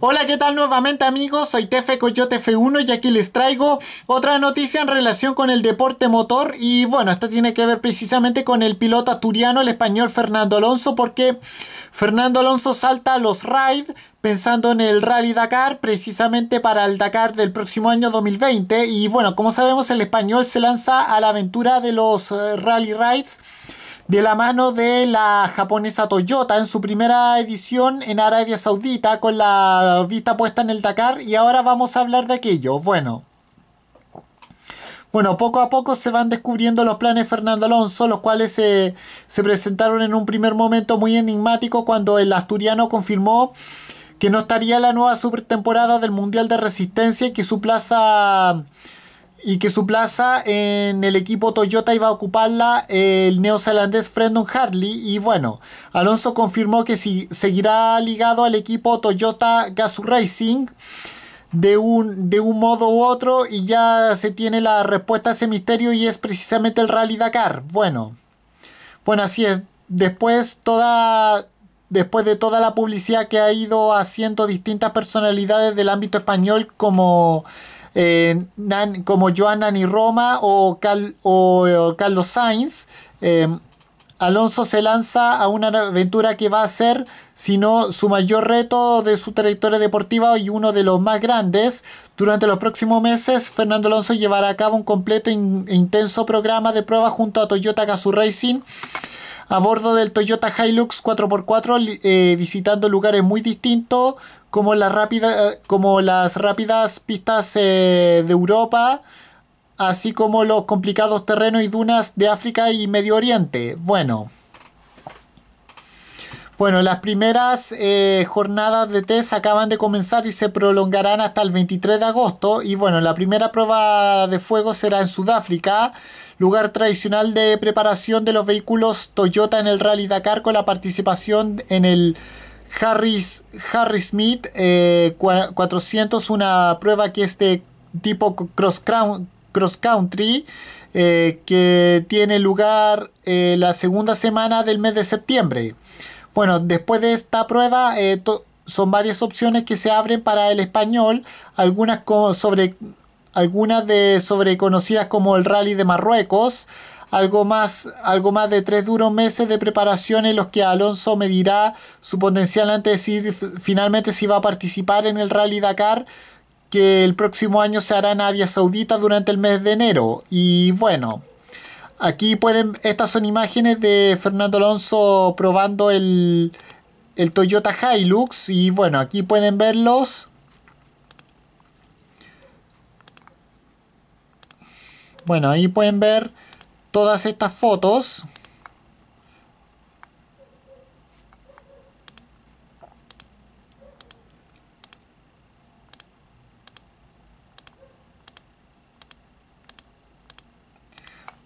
Hola, ¿qué tal nuevamente amigos? Soy Tefe Coyote F1 y aquí les traigo otra noticia en relación con el deporte motor y bueno, esta tiene que ver precisamente con el piloto asturiano, el español Fernando Alonso, porque Fernando Alonso salta a los rides pensando en el Rally Dakar, precisamente para el Dakar del próximo año 2020 y bueno, como sabemos el español se lanza a la aventura de los eh, Rally Rides de la mano de la japonesa Toyota en su primera edición en Arabia Saudita con la vista puesta en el Dakar y ahora vamos a hablar de aquello. Bueno. Bueno, poco a poco se van descubriendo los planes Fernando Alonso, los cuales se, se presentaron en un primer momento muy enigmático cuando el asturiano confirmó que no estaría la nueva supertemporada del Mundial de Resistencia y que su plaza y que su plaza en el equipo Toyota iba a ocuparla el neozelandés Brendan Hartley y bueno, Alonso confirmó que si seguirá ligado al equipo Toyota Gazoo Racing de un, de un modo u otro y ya se tiene la respuesta a ese misterio y es precisamente el Rally Dakar. Bueno, bueno así es. Después toda después de toda la publicidad que ha ido haciendo distintas personalidades del ámbito español como eh, como Joan Nani Roma o, eh, Carlos Sainz, eh, Alonso se lanza a una aventura que va a ser, si no, su mayor reto de su trayectoria deportiva y uno de los más grandes. Durante los próximos meses, Fernando Alonso llevará a cabo un completo e intenso programa de pruebas junto a Toyota Gazoo Racing a bordo del Toyota Hilux 4x4 eh, visitando lugares muy distintos como, eh, como las rápidas pistas eh, de Europa, así como los complicados terrenos y dunas de África y Medio Oriente. Bueno. Bueno, las primeras jornadas de test acaban de comenzar y se prolongarán hasta el 23 de agosto. Y bueno, la primera prueba de fuego será en Sudáfrica lugar tradicional de preparación de los vehículos Toyota en el Rally Dakar con la participación en el Harris, Harry Smith 400, eh, una prueba que es de tipo cross, country eh, que tiene lugar eh, la segunda semana del mes de septiembre. Bueno, después de esta prueba son varias opciones que se abren para el español, algunas sobre algunas de sobreconocidas como el Rally de Marruecos, algo más, algo más de tres duros meses de preparación en los que Alonso medirá su potencial antes de finalmente si va a participar en el Rally Dakar que el próximo año se hará en Arabia Saudita durante el mes de enero. Y bueno, aquí pueden, estas son imágenes de Fernando Alonso probando el, el Toyota Hilux y bueno, aquí pueden verlos. Bueno, ahí pueden ver todas estas fotos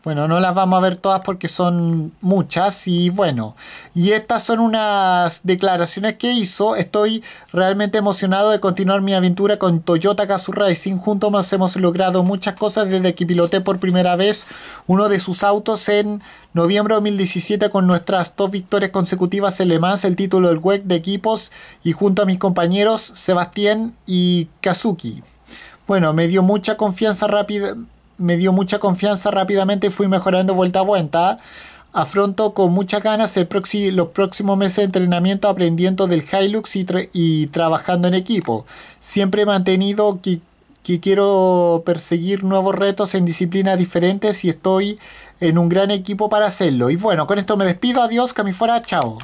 Bueno, no las vamos a ver todas porque son muchas y bueno, y estas son unas declaraciones que hizo. Estoy realmente emocionado de continuar mi aventura con Toyota Gazoo Racing. Juntos hemos logrado muchas cosas desde que piloté por primera vez uno de sus autos en noviembre de 2017 con nuestras dos victorias consecutivas en Mans, el título del WEC de equipos y junto a mis compañeros Sebastián y Kazuki. Bueno, me dio mucha confianza rápida me dio mucha confianza rápidamente y fui mejorando vuelta a vuelta. Afronto con muchas ganas el próximo, los próximos meses de entrenamiento aprendiendo del Hilux y, trabajando en equipo. Siempre he mantenido que, quiero perseguir nuevos retos en disciplinas diferentes y estoy en un gran equipo para hacerlo. Y bueno, con esto me despido. Adiós, fuera, Chao.